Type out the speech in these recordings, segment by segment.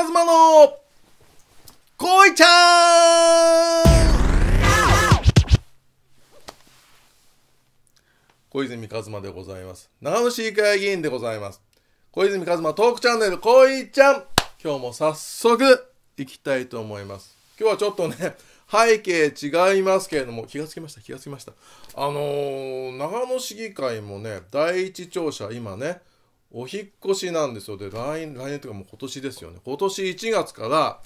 カズマの、こいちゃん小泉和馬でございます。長野市議会議員でございます。小泉和馬トークチャンネル、こいちゃん今日も早速、行きたいと思います。今日はちょっとね、背景違いますけれども、気がつきました、気がつきました。あのー、長野市議会もね、第一庁舎、今ね、お引越しなんですよ。で、来年、来年というかもう今年ですよね。今年1月か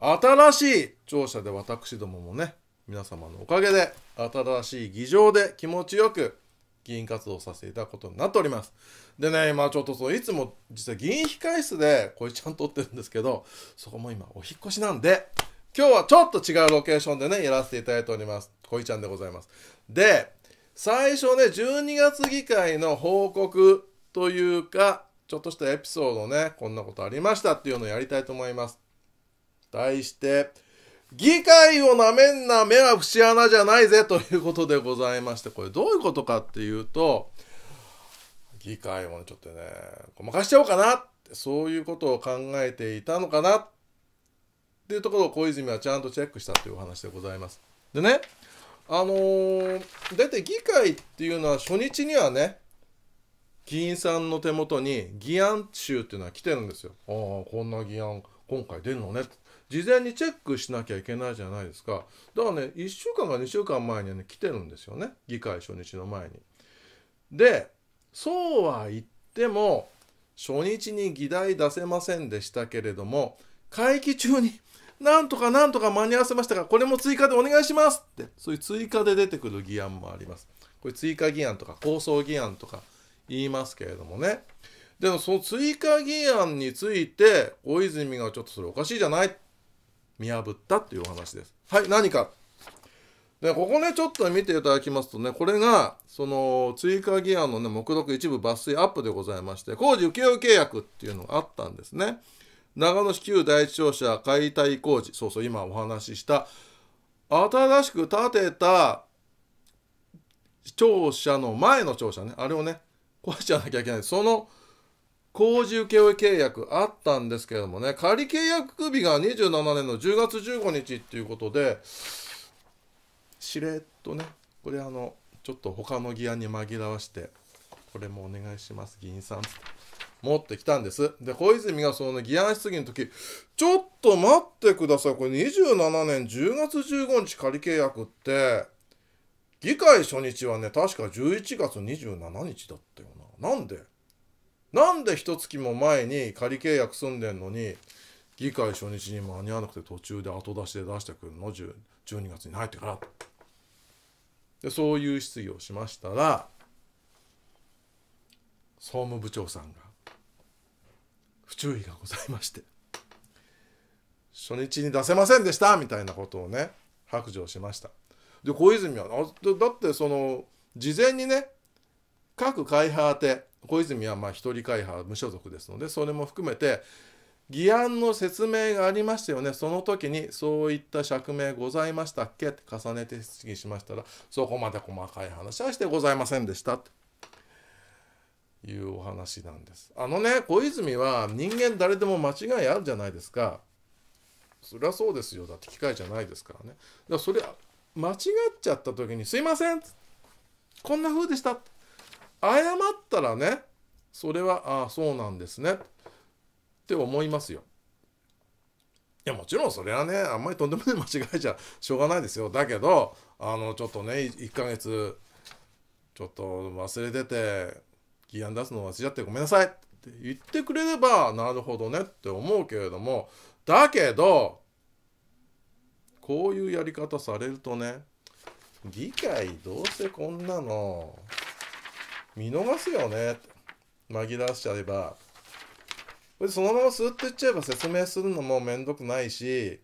ら、新しい庁舎で私どももね、皆様のおかげで、新しい議場で気持ちよく議員活動させていただくことになっております。でね、今ちょっとその、いつも実は議員控室で、こいちゃん撮ってるんですけど、そこも今お引越しなんで、今日はちょっと違うロケーションでね、やらせていただいております。こいちゃんでございます。で、最初ね、12月議会の報告というか、ちょっとしたエピソードね、こんなことありましたっていうのをやりたいと思います。題して、議会をなめんな、目は節穴じゃないぜということでございまして、これどういうことかっていうと、議会をね、ちょっとね、ごまかしちゃおうかなって、そういうことを考えていたのかなっていうところを小泉はちゃんとチェックしたというお話でございます。でね、あのー、て議会っていうのは初日にはね、議員さんの手元に議案集っていうのは来てるんですよ。ああこんな議案今回出るのね事前にチェックしなきゃいけないじゃないですかだからね1週間か2週間前にはね来てるんですよね議会初日の前に。でそうは言っても初日に議題出せませんでしたけれども会期中になんとかなんとか間に合わせましたがこれも追加でお願いしますってそういう追加で出てくる議案もあります。これ追加議案とか構想議案とか言いますけれどもねでもその追加議案について大泉がちょっとそれおかしいじゃない見破ったっていうお話ですはい何かでここねちょっと見ていただきますとねこれがその追加議案のね目録一部抜粋アップでございまして工事請負契約っていうのがあったんですね長野市旧第一庁舎解体工事そうそう今お話しした新しく建てた庁舎の前の庁舎ねあれをね壊しちゃなきゃいけない。その工事請負契約あったんですけれどもね、仮契約日が27年の10月15日っていうことで、しれっとね、これあの、ちょっと他の議案に紛らわして、これもお願いします、議員さん。持ってきたんです。で、小泉がその議案質疑の時、ちょっと待ってください。これ27年10月15日仮契約って、議会初日はね、確か11月27日だったよな。なんでなんで一月も前に仮契約済んでんのに、議会初日に間に合わなくて途中で後出しで出してくるの ?12 月に入ってからで、そういう質疑をしましたら、総務部長さんが、不注意がございまして、初日に出せませんでしたみたいなことをね、白状しました。で小泉はだってその事前にね各会派宛て小泉はまあ一人会派無所属ですのでそれも含めて議案の説明がありましたよねその時にそういった釈明ございましたっけって重ねて質疑しましたらそこまで細かい話はしてございませんでしたというお話なんですあのね小泉は人間誰でも間違いあるじゃないですかそりゃそうですよだって機械じゃないですからねだからそれ間違っちゃった時に「すいませんこんな風でした」謝ったらねそれは「ああそうなんですね」って思いますよ。いやもちろんそれはねあんまりとんでもない間違いじゃしょうがないですよだけどあのちょっとね1ヶ月ちょっと忘れてて議案出すの忘れちゃってごめんなさいって言ってくれればなるほどねって思うけれどもだけどこういうやり方されるとね議会どうせこんなの見逃すよね紛らわしちゃえばそのまますって言っちゃえば説明するのもめんどくないし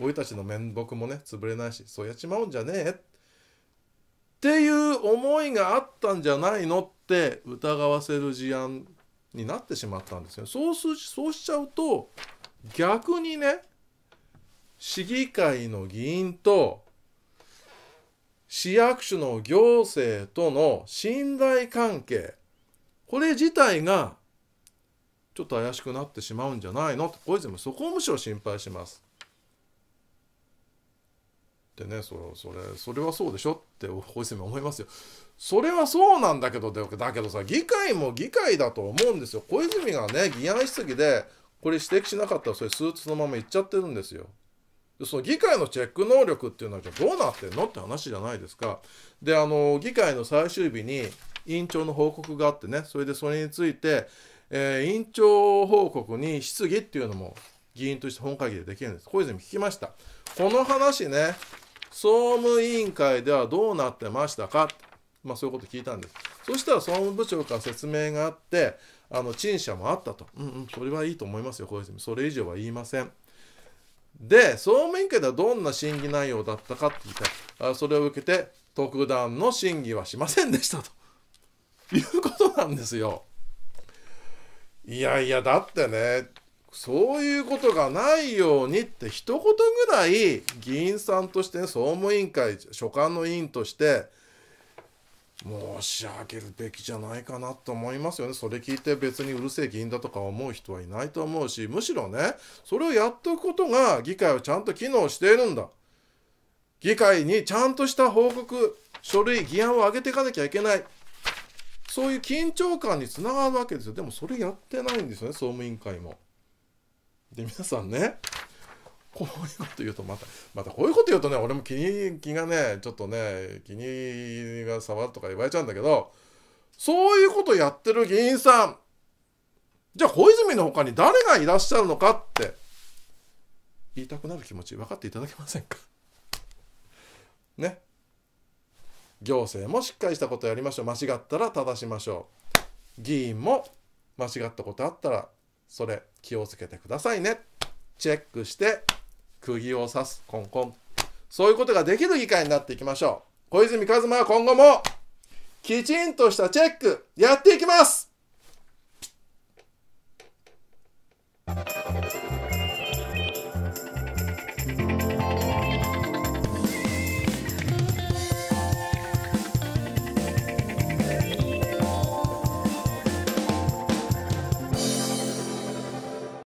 俺たちの面目もね潰れないしそうやっちまうんじゃねえっていう思いがあったんじゃないのって疑わせる事案になってしまったんですよ。そうすそうしちゃうと逆にね市議会の議員と市役所の行政との信頼関係これ自体がちょっと怪しくなってしまうんじゃないのと小泉そこをむしろ心配します。でねそれそれそれはそうでしょって小泉思いますよ。それはそうなんだけどだけどさ議会も議会だと思うんですよ。小泉がね議案質疑でこれ指摘しなかったらそれスーツのままいっちゃってるんですよ。その議会のチェック能力っていうのはじゃどうなってんのって話じゃないですか。であの議会の最終日に委員長の報告があってねそれでそれについて、えー、委員長報告に質疑っていうのも議員として本会議でできるんです小泉聞きましたこの話ね総務委員会ではどうなってましたかまあそういうこと聞いたんですそしたら総務部長から説明があってあの陳謝もあったとうんうんそれはいいと思いますよ小泉それ以上は言いませんで、総務委員会ではどんな審議内容だったかって言ったら、それを受けて特段の審議はしませんでしたと いうことなんですよ。いやいや、だってね、そういうことがないようにって一言ぐらい議員さんとして、ね、総務委員会所管の委員として申し上げるべきじゃないかなと思いますよね。それ聞いて別にうるせえ議員だとか思う人はいないと思うし、むしろね、それをやっとくことが議会はちゃんと機能しているんだ。議会にちゃんとした報告、書類、議案を上げていかなきゃいけない。そういう緊張感につながるわけですよ。でもそれやってないんですよね、総務委員会も。で、皆さんね、こういうこと言うとまた、またこういうこと言うとね、俺も気に、気がね、ちょっとね、気にが触るとか言われちゃうんだけど、そういうことやってる議員さん、じゃあ小泉の他に誰がいらっしゃるのかって言いたくなる気持ち分かっていただけませんか ね。行政もしっかりしたことやりましょう。間違ったら正しましょう。議員も間違ったことあったら、それ気をつけてくださいね。チェックして釘を刺す、コンコン。そういうことができる議会になっていきましょう。小泉一馬は今後も、きちんとしたチェック、やっていきます